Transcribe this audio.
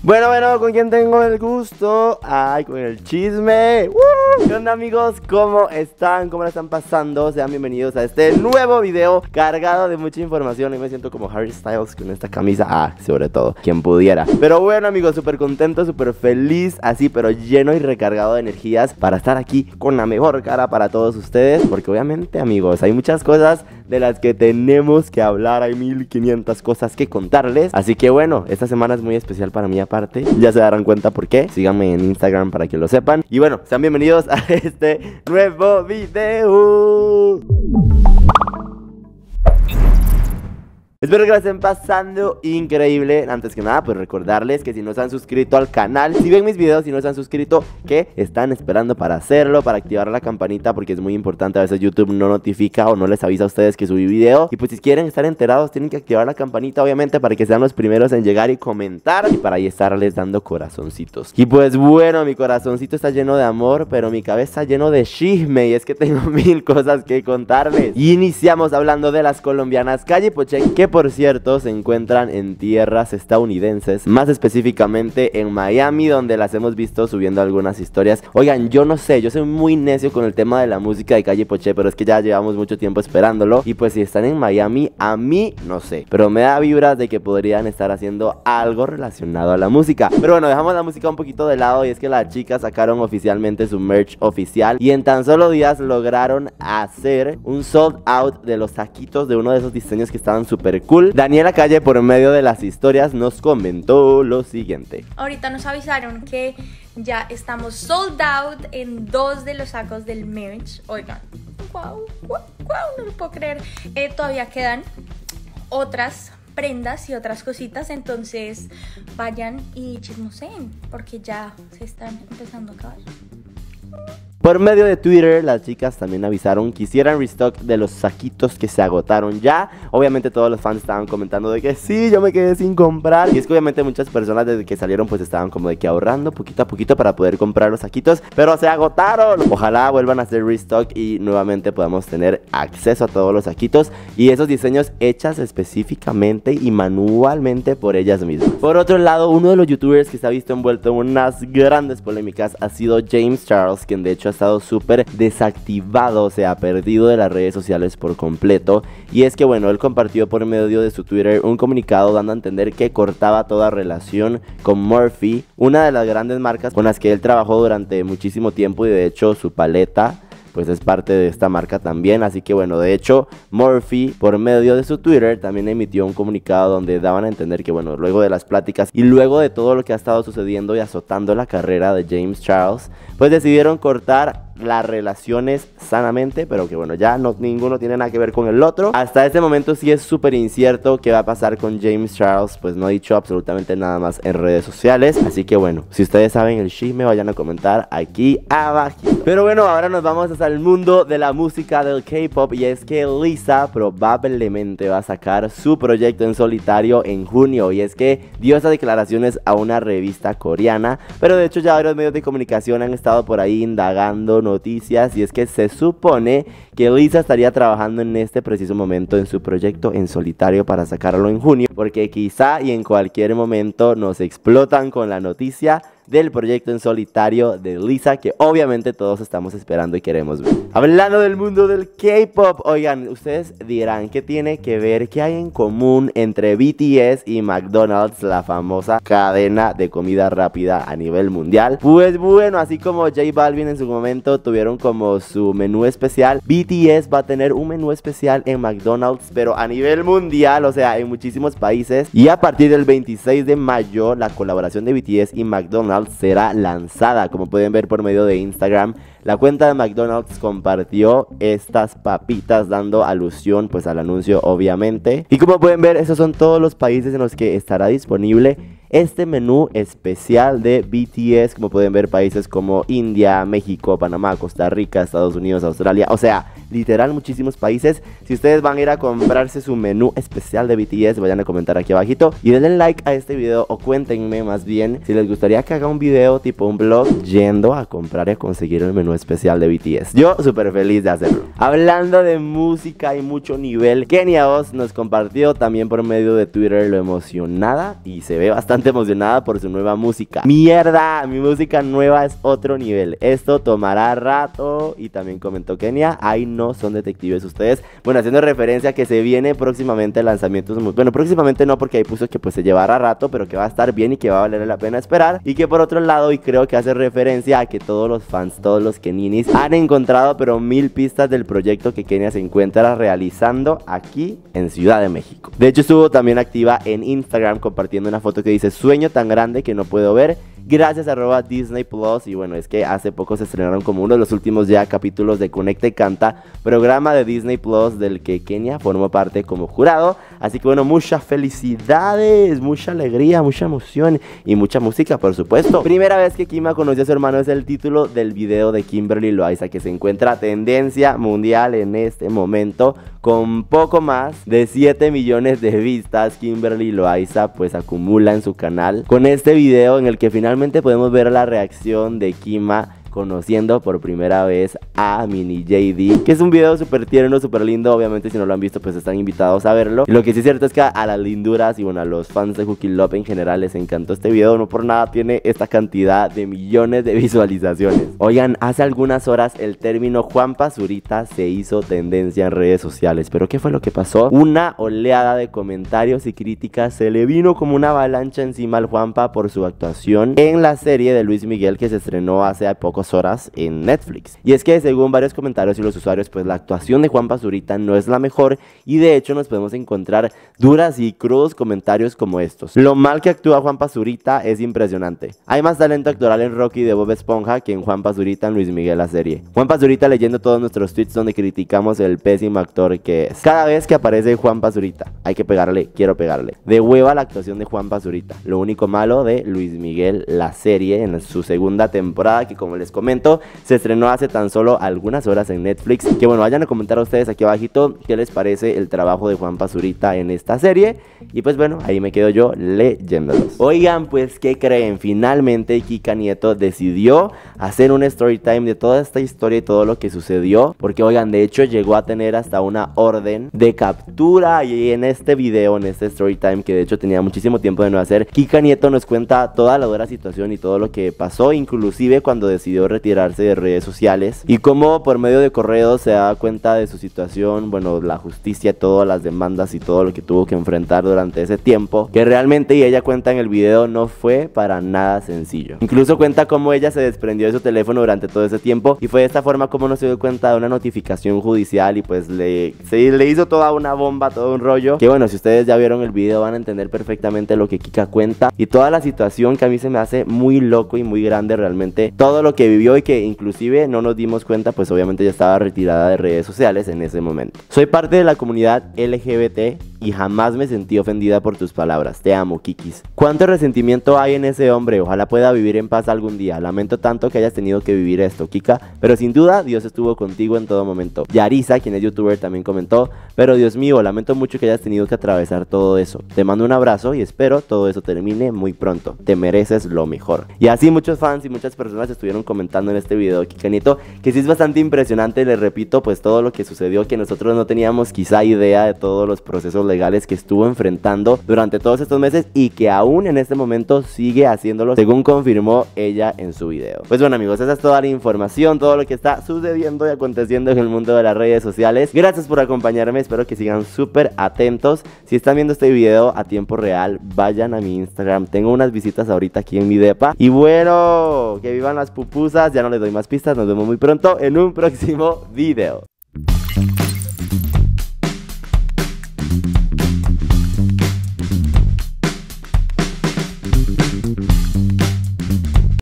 Bueno, bueno, ¿con quién tengo el gusto? Ay, con el chisme. ¡Woo! ¿Qué onda amigos? ¿Cómo están? ¿Cómo la están pasando? Sean bienvenidos a este nuevo video cargado de mucha información. Y me siento como Harry Styles con esta camisa. Ah, sobre todo, quien pudiera. Pero bueno amigos, súper contento, súper feliz, así, pero lleno y recargado de energías para estar aquí con la mejor cara para todos ustedes. Porque obviamente amigos, hay muchas cosas de las que tenemos que hablar. Hay 1500 cosas que contarles. Así que bueno, esta semana es muy especial para mí Parte, Ya se darán cuenta por qué. Síganme en Instagram para que lo sepan. Y bueno, sean bienvenidos a este nuevo video. Espero que lo estén pasando increíble. Antes que nada, pues recordarles que si no se han suscrito al canal, si ven mis videos y no se han suscrito, que están esperando para hacerlo, para activar la campanita, porque es muy importante. A veces YouTube no notifica o no les avisa a ustedes que subí video. Y pues si quieren estar enterados, tienen que activar la campanita, obviamente, para que sean los primeros en llegar y comentar. Y para ahí estarles dando corazoncitos. Y pues bueno, mi corazoncito está lleno de amor, pero mi cabeza lleno de chisme. Y es que tengo mil cosas que contarles. iniciamos hablando de las colombianas. Calle Poche, que por cierto se encuentran en tierras estadounidenses, más específicamente en Miami, donde las hemos visto subiendo algunas historias. Oigan, yo no sé, yo soy muy necio con el tema de la música de Calle Poché, pero es que ya llevamos mucho tiempo esperándolo. Y pues si están en Miami, a mí no sé, pero me da vibras de que podrían estar haciendo algo relacionado a la música. Pero bueno, dejamos la música un poquito de lado y es que las chicas sacaron oficialmente su merch oficial y en tan solo días lograron hacer un sold out de los taquitos de uno de esos diseños que estaban súper Daniela Calle por medio de las historias nos comentó lo siguiente. Ahorita nos avisaron que ya estamos sold out en dos de los sacos del merch. Oigan, wow, wow, wow, no lo puedo creer. Eh, todavía quedan otras prendas y otras cositas, entonces vayan y chismoseen, porque ya se están empezando a acabar. Por medio de Twitter, las chicas también avisaron que hicieran restock de los saquitos que se agotaron ya. Obviamente todos los fans estaban comentando de que sí, yo me quedé sin comprar. Y es que obviamente muchas personas desde que salieron pues estaban como de que ahorrando poquito a poquito para poder comprar los saquitos, pero se agotaron. Ojalá vuelvan a hacer restock y nuevamente podamos tener acceso a todos los saquitos y esos diseños hechas específicamente y manualmente por ellas mismas. Por otro lado, uno de los youtubers que se ha visto envuelto en unas grandes polémicas ha sido James Charles, quien de hecho ha estado súper desactivado, se ha perdido de las redes sociales por completo. Y es que bueno, él compartió por medio de su Twitter un comunicado dando a entender que cortaba toda relación con Murphy, una de las grandes marcas con las que él trabajó durante muchísimo tiempo y de hecho su paleta pues es parte de esta marca también. Así que bueno, de hecho, Murphy por medio de su Twitter también emitió un comunicado donde daban a entender que bueno, luego de las pláticas y luego de todo lo que ha estado sucediendo y azotando la carrera de James Charles, pues decidieron cortar las relaciones sanamente, pero que bueno, ya no, ninguno tiene nada que ver con el otro. Hasta este momento sí es súper incierto qué va a pasar con James Charles, pues no ha dicho absolutamente nada más en redes sociales. Así que bueno, si ustedes saben el chisme, vayan a comentar aquí abajo. Pero bueno, ahora nos vamos hasta el mundo de la música del K-Pop y es que Lisa probablemente va a sacar su proyecto en solitario en junio y es que dio esas declaraciones a una revista coreana, pero de hecho ya varios medios de comunicación han estado por ahí indagando noticias y es que se supone que Lisa estaría trabajando en este preciso momento en su proyecto en solitario para sacarlo en junio porque quizá y en cualquier momento nos explotan con la noticia del proyecto en solitario de Lisa, que obviamente todos estamos esperando y queremos ver. Hablando del mundo del K-pop, oigan, ustedes dirán que tiene que ver, qué hay en común entre BTS y McDonald's, la famosa cadena de comida rápida a nivel mundial. Pues bueno, así como J Balvin en su momento tuvieron como su menú especial, BTS va a tener un menú especial en McDonald's, pero a nivel mundial, o sea, en muchísimos países. Y a partir del 26 de mayo, la colaboración de BTS y McDonald's será lanzada. Como pueden ver por medio de Instagram, la cuenta de McDonald's compartió estas papitas dando alusión pues al anuncio obviamente. Y como pueden ver, esos son todos los países en los que estará disponible este menú especial de BTS. Como pueden ver, países como India, México, Panamá, Costa Rica, Estados Unidos, Australia. O sea, literal muchísimos países. Si ustedes van a ir a comprarse su menú especial de BTS, vayan a comentar aquí abajito y denle like a este video o cuéntenme más bien si les gustaría que haga un video tipo un blog yendo a comprar y a conseguir el menú especial de BTS. Yo súper feliz de hacerlo. Hablando de música y mucho nivel, Kenia Oz nos compartió también por medio de Twitter lo emocionada y se ve bastante emocionada por su nueva música. Mierda, mi música nueva es otro nivel. Esto tomará rato y también comentó Kenia. Hay no son detectives ustedes. Bueno, haciendo referencia a que se viene próximamente lanzamientos lanzamiento, Bueno, próximamente no porque ahí puso que pues se llevará rato, pero que va a estar bien y que va a valer la pena esperar. Y que por otro lado, y creo que hace referencia a que todos los fans, todos los Keninis han encontrado pero mil pistas del proyecto que Kenia se encuentra realizando aquí en Ciudad de México. De hecho, estuvo también activa en Instagram compartiendo una foto que dice sueño tan grande que no puedo ver gracias arroba Disney Plus. Y bueno, es que hace poco se estrenaron como uno de los últimos ya capítulos de Conecta y Canta, programa de Disney Plus del que Kenia formó parte como jurado. Así que bueno, muchas felicidades, mucha alegría, mucha emoción y mucha música, por supuesto. Primera vez que Kima conoció a su hermano es el título del video de Kimberly Loaiza que se encuentra tendencia mundial en este momento con poco más de 7 millones de vistas. Kimberly Loaiza pues acumula en su canal con este video en el que finalmente podemos ver la reacción de Kima conociendo por primera vez a Mini JD, que es un video súper tierno, súper lindo. Obviamente, si no lo han visto, pues están invitados a verlo. lo que sí es cierto es que a las linduras y bueno, a los fans de Cookie Love en general les encantó este video. No por nada tiene esta cantidad de millones de visualizaciones. Oigan, hace algunas horas el término Juanpa Zurita se hizo tendencia en redes sociales. Pero, ¿qué fue lo que pasó? Una oleada de comentarios y críticas se le vino como una avalancha encima al Juanpa por su actuación en la serie de Luis Miguel que se estrenó hace pocos horas en Netflix. Y es que según varios comentarios y los usuarios, pues la actuación de Juan Pazurita no es la mejor y de hecho nos podemos encontrar duras y crudos comentarios como estos. Lo mal que actúa Juan Pazurita es impresionante. Hay más talento actoral en Rocky de Bob Esponja que en Juan Pazurita en Luis Miguel la serie. Juan Pazurita leyendo todos nuestros tweets donde criticamos el pésimo actor que es. Cada vez que aparece Juan Pazurita, hay que pegarle, quiero pegarle. De hueva la actuación de Juan Pazurita. Lo único malo de Luis Miguel la serie en su segunda temporada que como les comento, se estrenó hace tan solo algunas horas en Netflix. Que bueno, vayan a comentar a ustedes aquí abajito qué les parece el trabajo de Juan Pazurita en esta serie. Y pues bueno, ahí me quedo yo leyéndolos. Oigan, pues, ¿qué creen? Finalmente Kika Nieto decidió hacer un story time de toda esta historia y todo lo que sucedió. Porque oigan, de hecho llegó a tener hasta una orden de captura. Y en este video, en este story time, que de hecho tenía muchísimo tiempo de no hacer, Kika Nieto nos cuenta toda la dura situación y todo lo que pasó, inclusive cuando decidió retirarse de redes sociales y cómo por medio de correo se da cuenta de su situación, bueno, la justicia, todas las demandas y todo lo que tuvo que enfrentar durante ese tiempo, que realmente, y ella cuenta en el video, no fue para nada sencillo. Incluso cuenta cómo ella se desprendió de su teléfono durante todo ese tiempo y fue de esta forma como no se dio cuenta de una notificación judicial y pues le, se, le hizo toda una bomba, todo un rollo, que bueno, si ustedes ya vieron el video van a entender perfectamente lo que Kika cuenta y toda la situación que a mí se me hace muy loco y muy grande realmente, todo lo que vivió y que inclusive no nos dimos cuenta, pues obviamente ya estaba retirada de redes sociales en ese momento. Soy parte de la comunidad LGBT y jamás me sentí ofendida por tus palabras. Te amo, Kikis. ¿Cuánto resentimiento hay en ese hombre? Ojalá pueda vivir en paz algún día. Lamento tanto que hayas tenido que vivir esto, Kika, pero sin duda Dios estuvo contigo en todo momento. Yarisa, quien es youtuber, también comentó, pero Dios mío, lamento mucho que hayas tenido que atravesar todo eso. Te mando un abrazo y espero todo eso termine muy pronto. Te mereces lo mejor. Y así muchos fans y muchas personas estuvieron comentando en este video, Kikanito, que sí es bastante impresionante, les repito, pues todo lo que sucedió, que nosotros no teníamos quizá idea de todos los procesos legales que estuvo enfrentando durante todos estos meses y que aún en este momento sigue haciéndolo, según confirmó ella en su video. Pues bueno amigos, esa es toda la información, todo lo que está sucediendo y aconteciendo en el mundo de las redes sociales. Gracias por acompañarme, espero que sigan súper atentos. Si están viendo este video a tiempo real, vayan a mi Instagram. Tengo unas visitas ahorita aquí en mi depa. Y bueno, que vivan las pupusas, ya no les doy más pistas, nos vemos muy pronto en un próximo video.